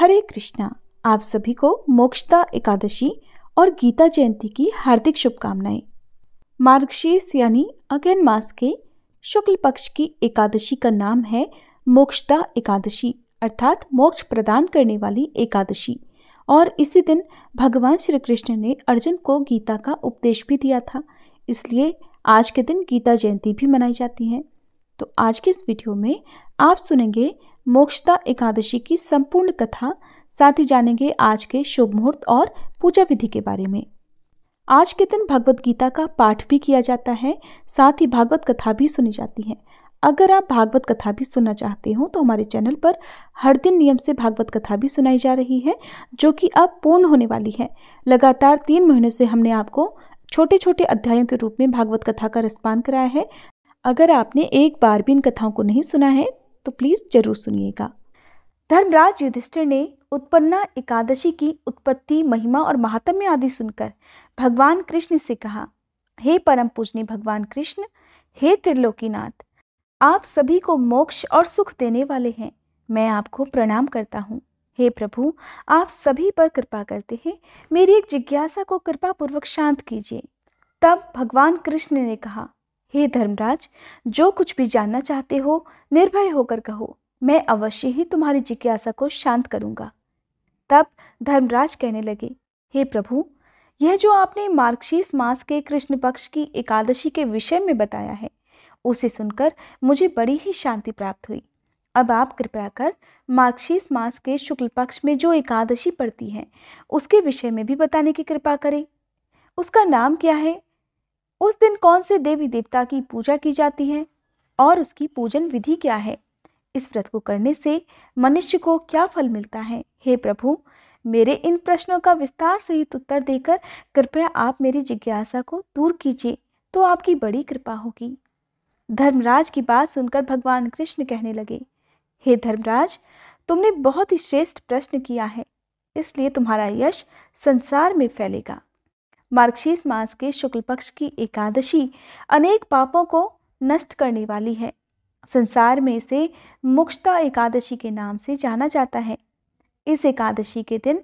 हरे कृष्णा आप सभी को मोक्षता एकादशी और गीता जयंती की हार्दिक शुभकामनाएं मार्गशीर्ष यानी अगेन मास के शुक्ल पक्ष की एकादशी का नाम है मोक्षता एकादशी अर्थात मोक्ष प्रदान करने वाली एकादशी और इसी दिन भगवान श्री कृष्ण ने अर्जुन को गीता का उपदेश भी दिया था इसलिए आज के दिन गीता जयंती भी मनाई जाती है तो आज के इस वीडियो में आप सुनेंगे मोक्षता एकादशी की संपूर्ण कथा साथ ही जानेंगे आज के शुभ मुहूर्त और पूजा विधि के बारे में आज के दिन भगवत गीता का पाठ भी किया जाता है साथ ही भागवत कथा भी सुनी जाती है अगर आप भागवत कथा भी सुनना चाहते हो तो हमारे चैनल पर हर दिन नियम से भागवत कथा भी सुनाई जा रही है जो कि अब पूर्ण होने वाली है लगातार तीन महीनों से हमने आपको छोटे छोटे अध्यायों के रूप में भागवत कथा का रसपान कराया है अगर आपने एक बार भी इन कथाओं को नहीं सुना है तो प्लीज़ जरूर सुनिएगा धर्मराज युधिष्ठिर ने उत्पन्ना एकादशी की उत्पत्ति महिमा और महात्म्य आदि सुनकर भगवान कृष्ण से कहा हे परम पूजनी भगवान कृष्ण हे त्रिलोकीनाथ आप सभी को मोक्ष और सुख देने वाले हैं मैं आपको प्रणाम करता हूँ हे प्रभु आप सभी पर कृपा करते हैं मेरी एक जिज्ञासा को कृपा पूर्वक शांत कीजिए तब भगवान कृष्ण ने कहा हे धर्मराज जो कुछ भी जानना चाहते हो निर्भय होकर कहो मैं अवश्य ही तुम्हारी जिज्ञासा को शांत करूंगा तब धर्मराज कहने लगे हे प्रभु यह जो आपने मार्गशीर्ष मास के कृष्ण पक्ष की एकादशी के विषय में बताया है उसे सुनकर मुझे बड़ी ही शांति प्राप्त हुई अब आप कृपया कर मार्गशीर्ष मास के शुक्ल पक्ष में जो एकादशी पड़ती है उसके विषय में भी बताने की कृपा करें उसका नाम क्या है उस दिन कौन से देवी देवता की पूजा की जाती है और उसकी पूजन विधि क्या है इस व्रत को करने से मनुष्य को क्या फल मिलता है हे प्रभु मेरे इन प्रश्नों का विस्तार सहित उत्तर देकर कृपया आप मेरी जिज्ञासा को दूर कीजिए तो आपकी बड़ी कृपा होगी धर्मराज की बात सुनकर भगवान कृष्ण कहने लगे हे धर्मराज तुमने बहुत ही श्रेष्ठ प्रश्न किया है इसलिए तुम्हारा यश संसार में फैलेगा मार्गशीर्ष मास के शुक्ल पक्ष की एकादशी अनेक पापों को नष्ट करने वाली है संसार में इसे मुक्षता एकादशी के नाम से जाना जाता है इस एकादशी के दिन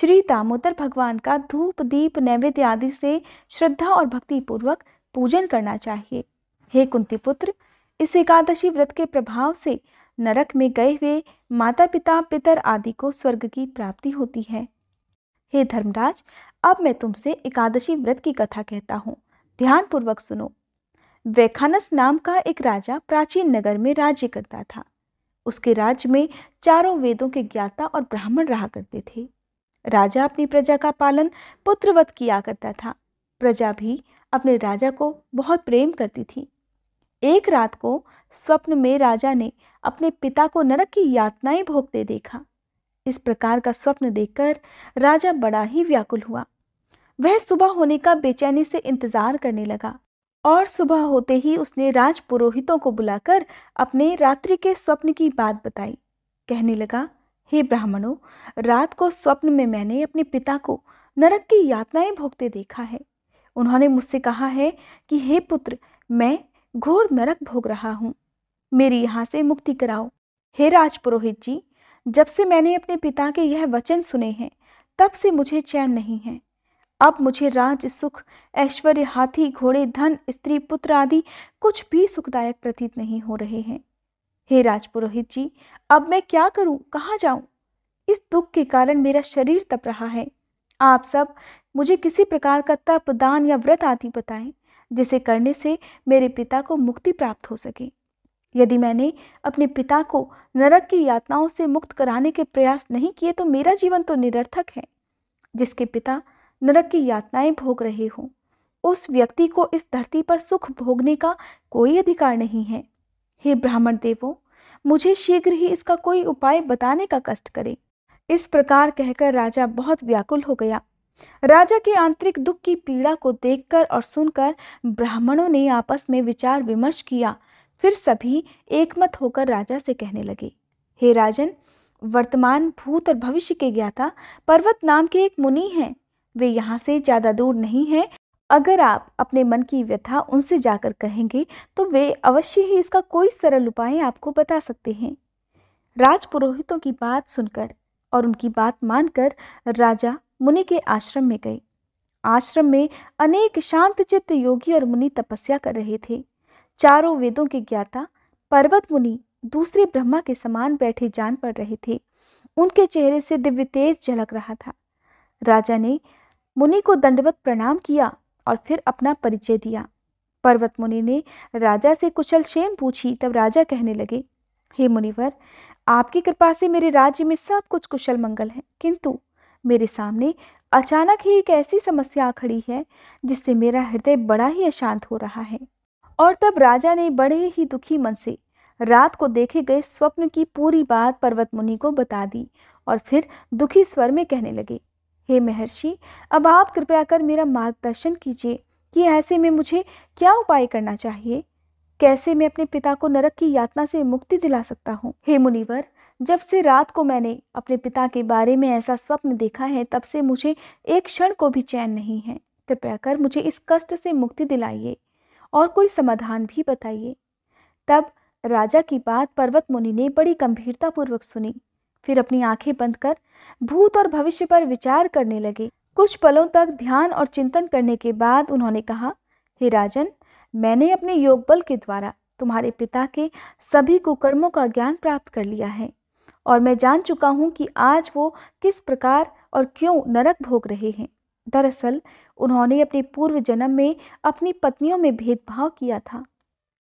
श्री दामोदर भगवान का धूप दीप नैवेद्य आदि से श्रद्धा और भक्ति पूर्वक पूजन करना चाहिए हे कुंती पुत्र इस एकादशी व्रत के प्रभाव से नरक में गए हुए माता पिता पितर आदि को स्वर्ग की प्राप्ति होती है हे धर्मराज अब मैं तुमसे एकादशी व्रत की कथा कहता हूँ ध्यानपूर्वक सुनो वैखानस नाम का एक राजा प्राचीन नगर में राज्य करता था उसके राज्य में चारों वेदों के ज्ञाता और ब्राह्मण रहा करते थे राजा अपनी प्रजा का पालन पुत्रवत किया करता था प्रजा भी अपने राजा को बहुत प्रेम करती थी एक रात को स्वप्न में राजा ने अपने पिता को नरक की यातनाएं भोगते देखा इस प्रकार का स्वप्न देखकर राजा बड़ा ही व्याकुल हुआ वह सुबह होने का बेचैनी से इंतजार करने लगा और सुबह होते ही उसने राज पुरोहितों को बुलाकर अपने रात्रि के स्वप्न की बात बताई कहने लगा हे ब्राह्मणों रात को स्वप्न में मैंने अपने पिता को नरक की यातनाएं भोगते देखा है उन्होंने मुझसे कहा है कि हे पुत्र मैं घोर नरक भोग रहा हूँ मेरी यहाँ से मुक्ति कराओ हे राज पुरोहित जी जब से मैंने अपने पिता के यह वचन सुने हैं तब से मुझे चैन नहीं है अब मुझे राज सुख ऐश्वर्य हाथी घोड़े धन स्त्री पुत्र आदि कुछ भी सुखदायक प्रतीत नहीं हो रहे हैं हे राजपुरोहित जी अब मैं क्या करूं कहाँ जाऊं इस दुख के कारण मेरा शरीर तप रहा है आप सब मुझे किसी प्रकार का तप दान या व्रत आदि बताएं जिसे करने से मेरे पिता को मुक्ति प्राप्त हो सके यदि मैंने अपने पिता को नरक की यातनाओं से मुक्त कराने के प्रयास नहीं किए तो मेरा जीवन तो निरर्थक है जिसके पिता नरक की यातनाएं भोग रहे हों उस व्यक्ति को इस धरती पर सुख भोगने का कोई अधिकार नहीं है हे ब्राह्मण देवो मुझे शीघ्र ही इसका कोई उपाय बताने का कष्ट करें इस प्रकार कहकर राजा बहुत व्याकुल हो गया राजा के आंतरिक दुख की पीड़ा को देखकर और सुनकर ब्राह्मणों ने आपस में विचार विमर्श किया फिर सभी एकमत होकर राजा से कहने लगे हे राजन वर्तमान भूत और भविष्य के ज्ञाता पर्वत नाम के एक मुनि हैं वे यहाँ से ज़्यादा दूर नहीं हैं अगर आप अपने मन की व्यथा उनसे जाकर कहेंगे तो वे अवश्य ही इसका कोई सरल उपाय आपको बता सकते हैं राजपुरोहितों की बात सुनकर और उनकी बात मानकर राजा मुनि के आश्रम में गए आश्रम में अनेक शांतचित्त योगी और मुनि तपस्या कर रहे थे चारों वेदों के ज्ञाता पर्वत मुनि दूसरे ब्रह्मा के समान बैठे जान पड़ रहे थे उनके चेहरे से दिव्य तेज झलक रहा था राजा ने मुनि को दंडवत प्रणाम किया और फिर अपना परिचय दिया पर्वत मुनि ने राजा से कुशल क्षेम पूछी तब राजा कहने लगे हे मुनिवर आपकी कृपा से मेरे राज्य में सब कुछ कुशल मंगल है किंतु मेरे सामने अचानक ही एक ऐसी समस्या खड़ी है जिससे मेरा हृदय बड़ा ही अशांत हो रहा है और तब राजा ने बड़े ही दुखी मन से रात को देखे गए स्वप्न की पूरी बात पर्वत मुनि को बता दी और फिर दुखी स्वर में कहने लगे हे महर्षि अब आप कृपया कर मेरा मार्गदर्शन कीजिए कि ऐसे में मुझे क्या उपाय करना चाहिए कैसे मैं अपने पिता को नरक की यातना से मुक्ति दिला सकता हूँ हे मुनिवर जब से रात को मैंने अपने पिता के बारे में ऐसा स्वप्न देखा है तब से मुझे एक क्षण को भी चैन नहीं है कृपया कर मुझे इस कष्ट से मुक्ति दिलाइए और कोई समाधान भी बताइए तब राजा की बात पर्वत मुनि ने बड़ी गंभीरतापूर्वक सुनी फिर अपनी आंखें बंद कर भूत और भविष्य पर विचार करने लगे कुछ पलों तक ध्यान और चिंतन करने के बाद उन्होंने कहा हे राजन मैंने अपने योग बल के द्वारा तुम्हारे पिता के सभी कुकर्मों का ज्ञान प्राप्त कर लिया है और मैं जान चुका हूँ कि आज वो किस प्रकार और क्यों नरक भोग रहे हैं दरअसल उन्होंने अपने पूर्व जन्म में अपनी पत्नियों में भेदभाव किया था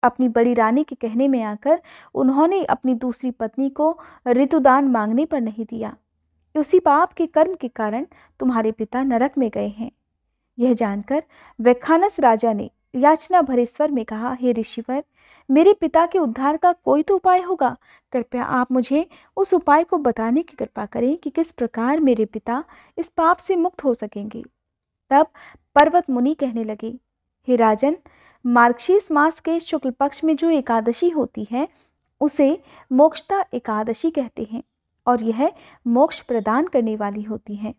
अपनी बड़ी रानी के कहने में आकर उन्होंने अपनी दूसरी पत्नी को ऋतुदान मांगने पर नहीं दिया उसी पाप के कर्म के कारण तुम्हारे पिता नरक में गए हैं यह जानकर वैखानस राजा ने याचना भरे स्वर में कहा हे ऋषिवर मेरे पिता के उद्धार का कोई तो उपाय होगा कृपया आप मुझे उस उपाय को बताने की कृपा करें कि किस प्रकार मेरे पिता इस पाप से मुक्त हो सकेंगे तब पर्वत मुनि कहने लगे हे राजन मार्गशीर्ष मास के शुक्ल पक्ष में जो एकादशी होती है उसे मोक्षता एकादशी कहते हैं और यह मोक्ष प्रदान करने वाली होती है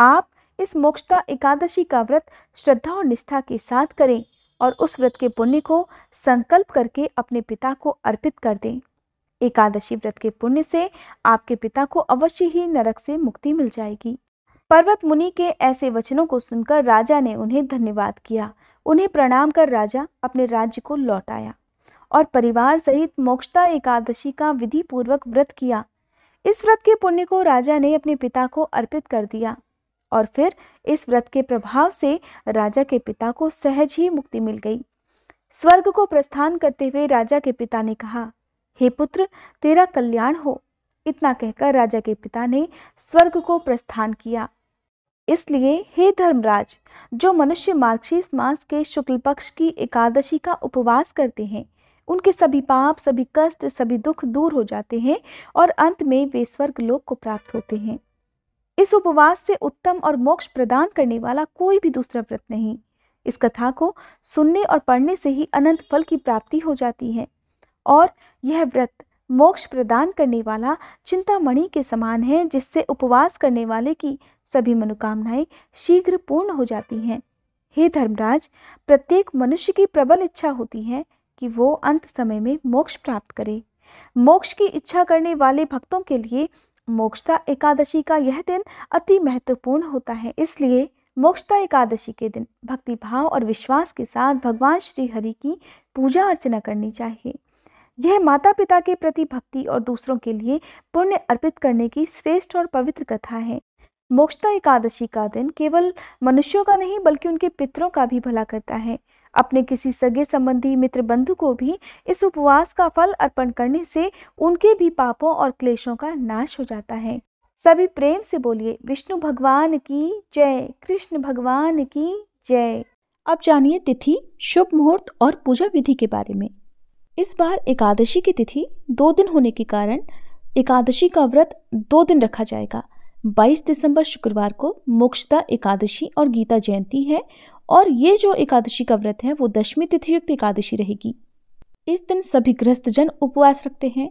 आप इस मोक्षता एकादशी का व्रत श्रद्धा और निष्ठा के साथ करें और उस व्रत के पुण्य को संकल्प करके अपने पिता को अर्पित कर दें एकादशी व्रत के पुण्य से आपके पिता को अवश्य ही नरक से मुक्ति मिल जाएगी पर्वत मुनि के ऐसे वचनों को सुनकर राजा ने उन्हें धन्यवाद किया उन्हें प्रणाम कर राजा अपने राज्य को लौट आया और परिवार सहित मोक्षता एकादशी का विधि पूर्वक व्रत किया इस व्रत के पुण्य को राजा ने अपने पिता को अर्पित कर दिया और फिर इस व्रत के प्रभाव से राजा के पिता को सहज ही मुक्ति मिल गई स्वर्ग को प्रस्थान करते हुए राजा के पिता ने कहा हे पुत्र तेरा कल्याण हो इतना कहकर राजा के पिता ने स्वर्ग को प्रस्थान किया इसलिए हे धर्मराज जो मनुष्य मार्गशीर्ष मास के शुक्ल पक्ष की एकादशी का उपवास करते हैं उनके सभी पाप सभी कष्ट सभी दुख दूर हो जाते हैं और अंत में वे स्वर्ग लोक को प्राप्त होते हैं इस उपवास से उत्तम और मोक्ष प्रदान करने वाला कोई भी दूसरा व्रत नहीं इस कथा को सुनने और पढ़ने से ही अनंत फल की प्राप्ति हो जाती है और यह व्रत मोक्ष प्रदान करने वाला चिंतामणि के समान है जिससे उपवास करने वाले की सभी मनोकामनाएं शीघ्र पूर्ण हो जाती हैं हे धर्मराज प्रत्येक मनुष्य की प्रबल इच्छा होती है कि वो अंत समय में मोक्ष प्राप्त करे मोक्ष की इच्छा करने वाले भक्तों के लिए मोक्षता एकादशी का यह दिन अति महत्वपूर्ण होता है इसलिए मोक्षता एकादशी के दिन भक्ति भाव और विश्वास के साथ भगवान श्री हरि की पूजा अर्चना करनी चाहिए यह माता पिता के प्रति भक्ति और दूसरों के लिए पुण्य अर्पित करने की श्रेष्ठ और पवित्र कथा है मोक्षता एकादशी का दिन केवल मनुष्यों का नहीं बल्कि उनके पितरों का भी भला करता है अपने किसी सगे संबंधी मित्र बंधु को भी इस उपवास का फल अर्पण करने से उनके भी पापों और क्लेशों का नाश हो जाता है सभी प्रेम से बोलिए विष्णु भगवान की जय कृष्ण भगवान की जय अब जानिए तिथि शुभ मुहूर्त और पूजा विधि के बारे में इस बार एकादशी की तिथि दो दिन होने के कारण एकादशी का व्रत दो दिन रखा जाएगा 22 दिसंबर शुक्रवार को मोक्षता एकादशी और गीता जयंती है और ये जो एकादशी का व्रत है वो दशमी तिथियुक्त एकादशी रहेगी इस दिन सभी गृहस्थजन उपवास रखते हैं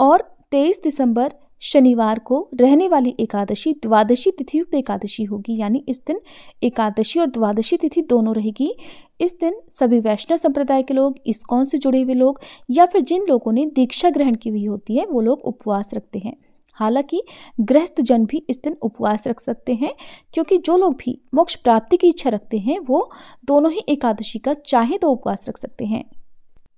और तेईस दिसंबर शनिवार को रहने वाली एकादशी द्वादशी तिथियुक्त एकादशी होगी यानी इस दिन एकादशी और द्वादशी तिथि दोनों रहेगी इस दिन सभी वैष्णव संप्रदाय के लोग कौन से जुड़े हुए लोग या फिर जिन लोगों ने दीक्षा ग्रहण की हुई होती है वो लोग उपवास रखते हैं हालांकि गृहस्थ जन भी इस दिन उपवास रख सकते हैं क्योंकि जो लोग भी मोक्ष प्राप्ति की इच्छा रखते हैं वो दोनों ही एकादशी का चाहे तो उपवास रख सकते हैं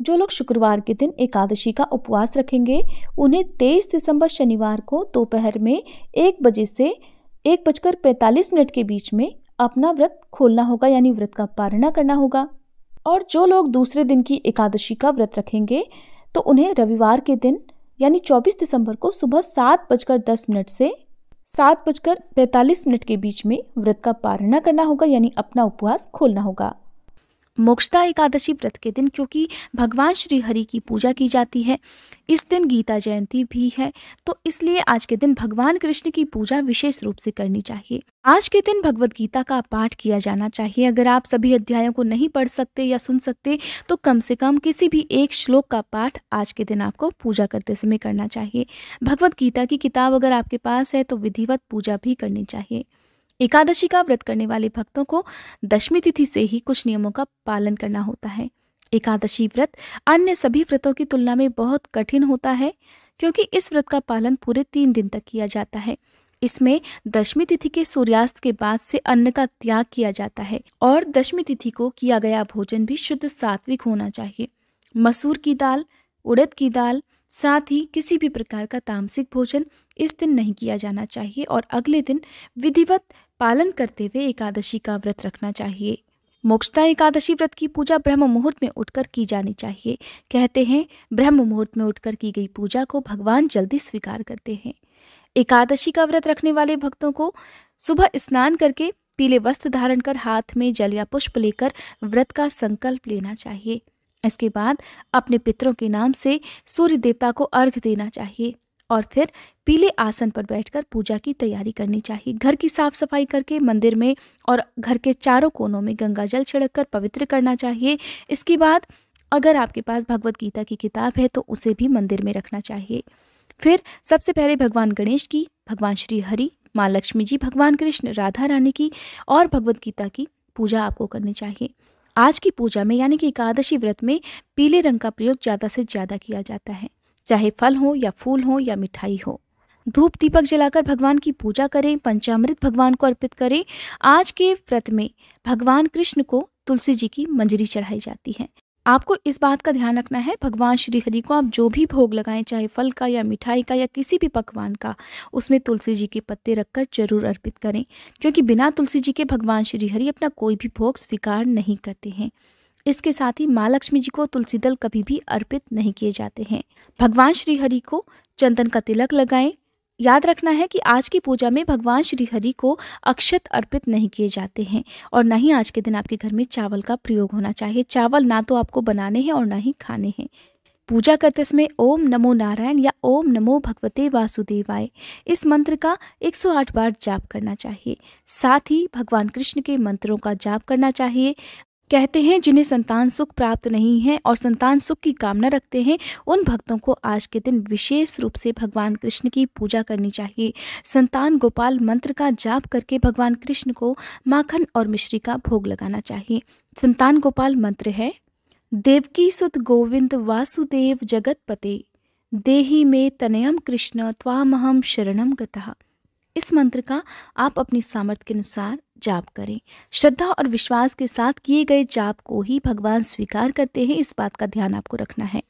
जो लोग शुक्रवार के दिन एकादशी का उपवास रखेंगे उन्हें 23 दिसंबर शनिवार को दोपहर में एक बजे से एक बजकर पैंतालीस मिनट के बीच में अपना व्रत खोलना होगा यानी व्रत का पारणा करना होगा और जो लोग दूसरे दिन की एकादशी का व्रत रखेंगे तो उन्हें रविवार के दिन यानी 24 दिसंबर को सुबह सात बजकर दस मिनट से सात बजकर पैंतालीस मिनट के बीच में व्रत का पारणा करना होगा यानी अपना उपवास खोलना होगा मोक्षदा एकादशी व्रत के दिन क्योंकि भगवान श्री हरि की पूजा की जाती है इस दिन गीता जयंती भी है तो इसलिए आज के दिन भगवान कृष्ण की पूजा विशेष रूप से करनी चाहिए आज के दिन भगवत गीता का पाठ किया जाना चाहिए अगर आप सभी अध्यायों को नहीं पढ़ सकते या सुन सकते तो कम से कम किसी भी एक श्लोक का पाठ आज के दिन आपको पूजा करते समय करना चाहिए भगवत गीता की किताब अगर आपके पास है तो विधिवत पूजा भी करनी चाहिए एकादशी का व्रत करने वाले भक्तों को दशमी तिथि से ही कुछ नियमों का पालन करना होता है एकादशी व्रत अन्य सभी व्रतों की तुलना में बहुत कठिन होता है क्योंकि इस व्रत का पालन पूरे तीन दिन तक किया जाता है इसमें दशमी तिथि के सूर्यास्त के बाद से अन्न का त्याग किया जाता है और दशमी तिथि को किया गया भोजन भी शुद्ध सात्विक होना चाहिए मसूर की दाल उड़द की दाल साथ ही किसी भी प्रकार का तामसिक भोजन इस दिन नहीं किया जाना चाहिए और अगले दिन विधिवत पालन करते हुए एकादशी का व्रत रखना चाहिए मोक्षता एकादशी व्रत की पूजा ब्रह्म मुहूर्त में उठकर की जानी चाहिए कहते हैं ब्रह्म मुहूर्त में उठकर की गई पूजा को भगवान जल्दी स्वीकार करते हैं एकादशी का व्रत रखने वाले भक्तों को सुबह स्नान करके पीले वस्त्र धारण कर हाथ में जल या पुष्प लेकर व्रत का संकल्प लेना चाहिए इसके बाद अपने पितरों के नाम से सूर्य देवता को अर्घ देना चाहिए और फिर पीले आसन पर बैठकर पूजा की तैयारी करनी चाहिए घर की साफ सफाई करके मंदिर में और घर के चारों कोनों में गंगा जल छिड़क कर पवित्र करना चाहिए इसके बाद अगर आपके पास भगवत गीता की किताब है तो उसे भी मंदिर में रखना चाहिए फिर सबसे पहले भगवान गणेश की भगवान श्री हरि माँ लक्ष्मी जी भगवान कृष्ण राधा रानी की और भगवत गीता की पूजा आपको करनी चाहिए आज की पूजा में यानी कि एकादशी व्रत में पीले रंग का प्रयोग ज़्यादा से ज़्यादा किया जाता है चाहे फल हो या फूल हो या मिठाई हो धूप दीपक जलाकर भगवान की पूजा करें पंचामृत भगवान को अर्पित करें आज के व्रत में भगवान कृष्ण को तुलसी जी की मंजरी चढ़ाई जाती है आपको इस बात का ध्यान रखना है भगवान श्री हरि को आप जो भी भोग लगाएं चाहे फल का या मिठाई का या किसी भी पकवान का उसमें तुलसी जी के पत्ते रखकर जरूर अर्पित करें क्योंकि बिना तुलसी जी के भगवान श्री हरि अपना कोई भी भोग स्वीकार नहीं करते हैं इसके साथ ही माँ लक्ष्मी जी को तुलसी दल कभी भी अर्पित नहीं किए जाते हैं भगवान श्री हरि को चंदन का तिलक लगाएं याद रखना है कि आज की पूजा में भगवान श्री हरि को अक्षत अर्पित नहीं किए जाते हैं और न ही आज के दिन आपके घर में चावल का प्रयोग होना चाहिए चावल ना तो आपको बनाने हैं और ना ही खाने हैं पूजा करते समय ओम नमो नारायण या ओम नमो भगवते वासुदेवाय इस मंत्र का 108 बार जाप करना चाहिए साथ ही भगवान कृष्ण के मंत्रों का जाप करना चाहिए कहते हैं जिन्हें संतान सुख प्राप्त नहीं है और संतान सुख की कामना रखते हैं उन भक्तों को आज के दिन विशेष रूप से भगवान कृष्ण की पूजा करनी चाहिए संतान गोपाल मंत्र का जाप करके भगवान कृष्ण को माखन और मिश्री का भोग लगाना चाहिए संतान गोपाल मंत्र है देवकी सुत गोविंद वासुदेव जगत पते देही में तनयम कृष्ण त्वामहम शरणम गता इस मंत्र का आप अपनी सामर्थ्य के अनुसार जाप करें श्रद्धा और विश्वास के साथ किए गए जाप को ही भगवान स्वीकार करते हैं इस बात का ध्यान आपको रखना है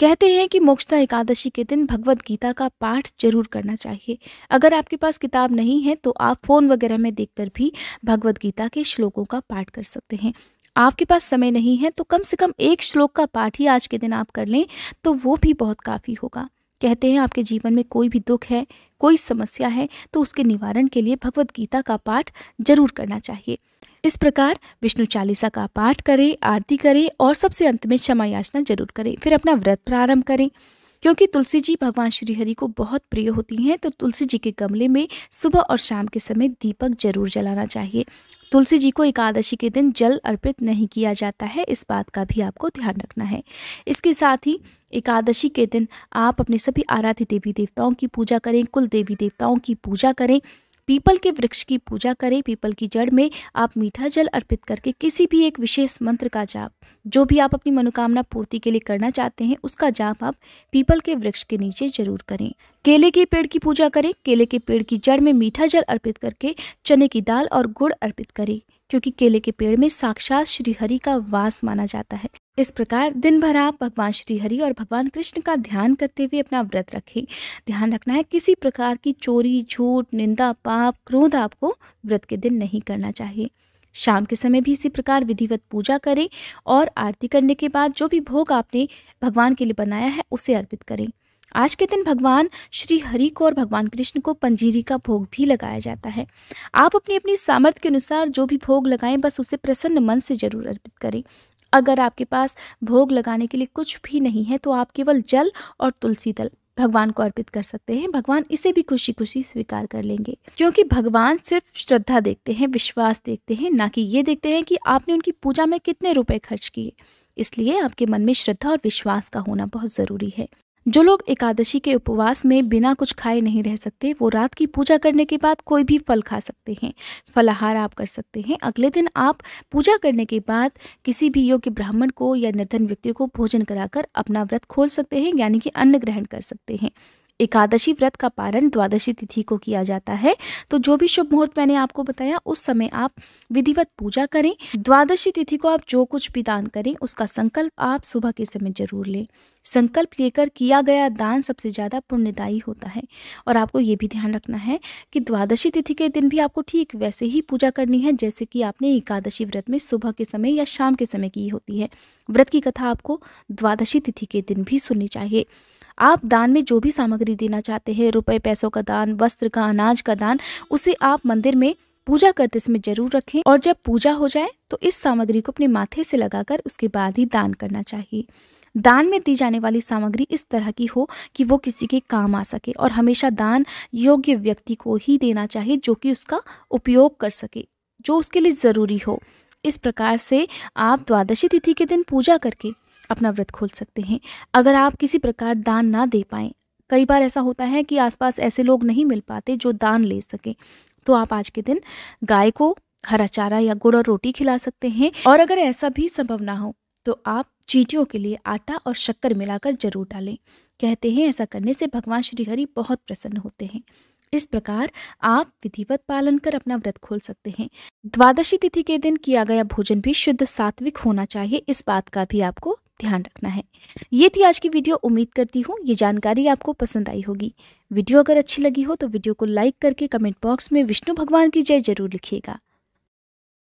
कहते हैं कि मोक्षता एकादशी के दिन भगवत गीता का पाठ जरूर करना चाहिए अगर आपके पास किताब नहीं है तो आप फ़ोन वगैरह में देखकर भी भगवत गीता के श्लोकों का पाठ कर सकते हैं आपके पास समय नहीं है तो कम से कम एक श्लोक का पाठ ही आज के दिन आप कर लें तो वो भी बहुत काफ़ी होगा कहते हैं आपके जीवन में कोई भी दुख है कोई समस्या है तो उसके निवारण के लिए भगवत गीता का पाठ जरूर करना चाहिए इस प्रकार विष्णु चालीसा का पाठ करें आरती करें और सबसे अंत में क्षमा याचना जरूर करें फिर अपना व्रत प्रारंभ करें क्योंकि तुलसी जी भगवान श्रीहरि को बहुत प्रिय होती हैं तो तुलसी जी के गमले में सुबह और शाम के समय दीपक जरूर जलाना चाहिए तुलसी जी को एकादशी के दिन जल अर्पित नहीं किया जाता है इस बात का भी आपको ध्यान रखना है इसके साथ ही एकादशी के दिन आप अपने सभी आराध्य देवी देवताओं की पूजा करें कुल देवी देवताओं की पूजा करें पीपल के वृक्ष की पूजा करें पीपल की जड़ में आप मीठा जल अर्पित करके किसी भी एक विशेष मंत्र का जाप जो भी आप अपनी मनोकामना पूर्ति के लिए करना चाहते हैं उसका जाप आप पीपल के वृक्ष के नीचे जरूर करें केले के पेड़ की पूजा करें केले के पेड़ की जड़ में मीठा जल अर्पित करके चने की दाल और गुड़ अर्पित करें क्योंकि केले के पेड़ में साक्षात श्रीहरि का वास माना जाता है इस प्रकार दिन भर आप भगवान हरि और भगवान कृष्ण का ध्यान करते हुए अपना व्रत रखें ध्यान रखना है किसी प्रकार की चोरी झूठ निंदा पाप क्रोध आपको व्रत के दिन नहीं करना चाहिए शाम के समय भी इसी प्रकार विधिवत पूजा करें और आरती करने के बाद जो भी भोग आपने भगवान के लिए बनाया है उसे अर्पित करें आज के दिन भगवान श्री हरि को और भगवान कृष्ण को पंजीरी का भोग भी लगाया जाता है आप अपनी अपनी सामर्थ्य के अनुसार जो भी भोग लगाएं बस उसे प्रसन्न मन से जरूर अर्पित करें अगर आपके पास भोग लगाने के लिए कुछ भी नहीं है तो आप केवल जल और तुलसी दल भगवान को अर्पित कर सकते हैं भगवान इसे भी खुशी खुशी स्वीकार कर लेंगे क्योंकि भगवान सिर्फ श्रद्धा देखते हैं विश्वास देखते हैं ना कि ये देखते हैं कि आपने उनकी पूजा में कितने रुपए खर्च किए इसलिए आपके मन में श्रद्धा और विश्वास का होना बहुत ज़रूरी है जो लोग एकादशी के उपवास में बिना कुछ खाए नहीं रह सकते वो रात की पूजा करने के बाद कोई भी फल खा सकते हैं फलाहार आप कर सकते हैं अगले दिन आप पूजा करने के बाद किसी भी योग्य ब्राह्मण को या निर्धन व्यक्ति को भोजन कराकर अपना व्रत खोल सकते हैं यानी कि अन्न ग्रहण कर सकते हैं एकादशी व्रत का पारण द्वादशी तिथि को किया जाता है तो जो भी शुभ मुहूर्त मैंने आपको बताया उस समय आप विधिवत पूजा करें द्वादशी तिथि को आप जो कुछ भी दान करें उसका संकल्प आप सुबह के समय जरूर लें संकल्प लेकर किया गया दान सबसे ज़्यादा पुण्यदायी होता है और आपको ये भी ध्यान रखना है कि द्वादशी तिथि के दिन भी आपको ठीक वैसे ही पूजा करनी है जैसे कि आपने एकादशी व्रत में सुबह के समय या शाम के समय की होती है व्रत की कथा आपको द्वादशी तिथि के दिन भी सुननी चाहिए आप दान में जो भी सामग्री देना चाहते हैं रुपए पैसों का दान वस्त्र का अनाज का दान उसे आप मंदिर में पूजा करते समय जरूर रखें और जब पूजा हो जाए तो इस सामग्री को अपने माथे से लगाकर उसके बाद ही दान करना चाहिए दान में दी जाने वाली सामग्री इस तरह की हो कि वो किसी के काम आ सके और हमेशा दान योग्य व्यक्ति को ही देना चाहिए जो कि उसका उपयोग कर सके जो उसके लिए ज़रूरी हो इस प्रकार से आप द्वादशी तिथि के दिन पूजा करके अपना व्रत खोल सकते हैं अगर आप किसी प्रकार दान ना दे पाए कई बार ऐसा होता है कि आसपास ऐसे लोग नहीं मिल पाते जो दान ले सके तो आप आज के दिन गाय को हरा चारा या गुड़ और रोटी खिला सकते हैं और अगर ऐसा भी संभव ना हो तो आप चीटियों के लिए आटा और शक्कर मिलाकर जरूर डालें कहते हैं ऐसा करने से भगवान श्रीहरि बहुत प्रसन्न होते हैं इस प्रकार आप विधिवत पालन कर अपना व्रत खोल सकते हैं द्वादशी तिथि के दिन किया गया भोजन भी शुद्ध सात्विक होना चाहिए इस बात का भी आपको ध्यान रखना है ये थी आज की वीडियो उम्मीद करती हूँ ये जानकारी आपको पसंद आई होगी वीडियो अगर अच्छी लगी हो तो वीडियो को लाइक करके कमेंट बॉक्स में विष्णु भगवान की जय जरूर लिखिएगा